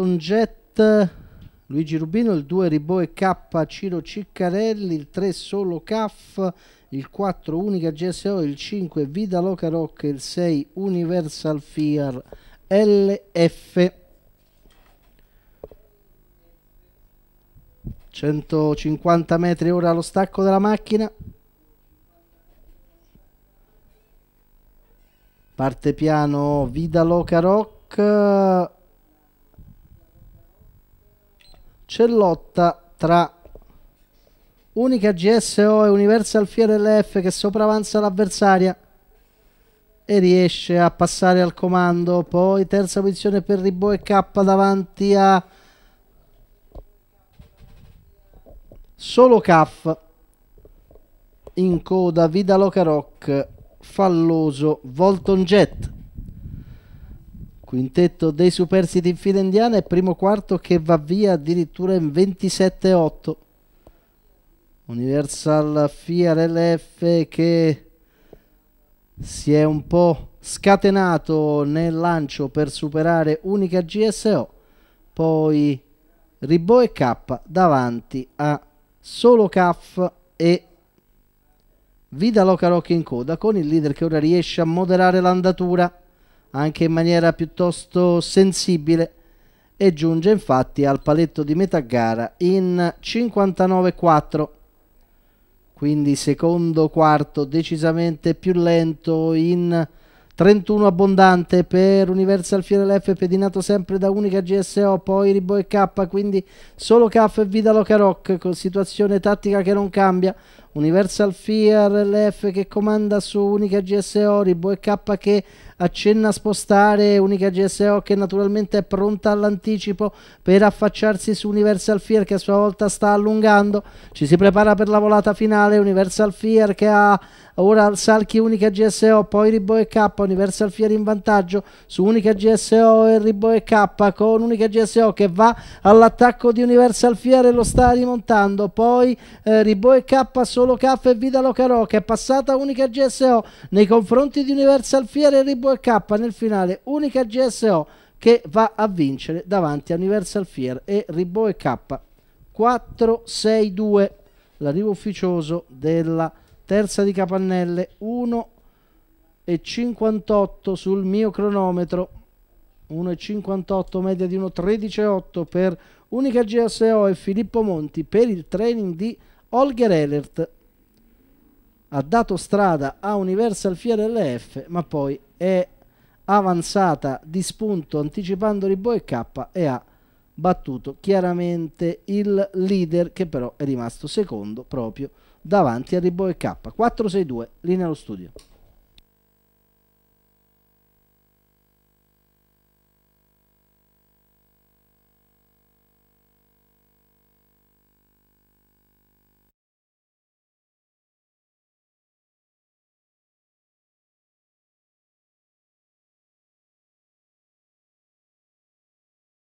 Jet, Luigi Rubino, il 2 Riboe K, Ciro Ciccarelli, il 3 Solo Caff, il 4 Unica GSO, il 5 Vida Loca Rock, il 6 Universal Fear LF. 150 metri ora allo stacco della macchina parte piano Vida Loca Rock c'è lotta tra unica GSO e Universal Fiere LF che sopravanza l'avversaria e riesce a passare al comando poi terza posizione per Ribo e K davanti a solo Caff in coda Vida Loca Rock Falloso Volton Jet Quintetto dei superstiti in fila indiana e primo quarto che va via addirittura in 27-8. Universal Fier LF che si è un po' scatenato nel lancio per superare Unica GSO. Poi Ribò e K davanti a solo Caff e Vida Locarocchi in coda con il leader che ora riesce a moderare l'andatura anche in maniera piuttosto sensibile e giunge infatti al paletto di metà gara in 59-4 quindi secondo quarto decisamente più lento in 31 abbondante per Universal Fiorella F pedinato sempre da Unica GSO poi Ribo e K quindi solo Caff e Vidalo Caroc con situazione tattica che non cambia Universal Fear, LF che comanda su Unica GSO, Ribo e K che accenna a spostare Unica GSO che naturalmente è pronta all'anticipo per affacciarsi su Universal Fear che a sua volta sta allungando, ci si prepara per la volata finale, Universal Fear che ha ora Salchi Unica GSO, poi Ribo e K, Universal Fear in vantaggio su Unica GSO e Ribo e K con Unica GSO che va all'attacco di Universal Fear e lo sta rimontando, poi eh, Ribo e K sono solo K e Vida Locarò che è passata unica GSO nei confronti di Universal Fiere e Ribo e K nel finale unica GSO che va a vincere davanti a Universal Fier e Ribo e K 4-6-2 l'arrivo ufficioso della terza di Capannelle 1 58 sul mio cronometro 1-58 media di 1-13-8 per Unica GSO e Filippo Monti per il training di Holger Ehlert ha dato strada a Universal Fier LF, ma poi è avanzata di spunto anticipando Ribò e K e ha battuto chiaramente il leader che però è rimasto secondo proprio davanti a Ribò e K. 4-6-2, linea allo studio.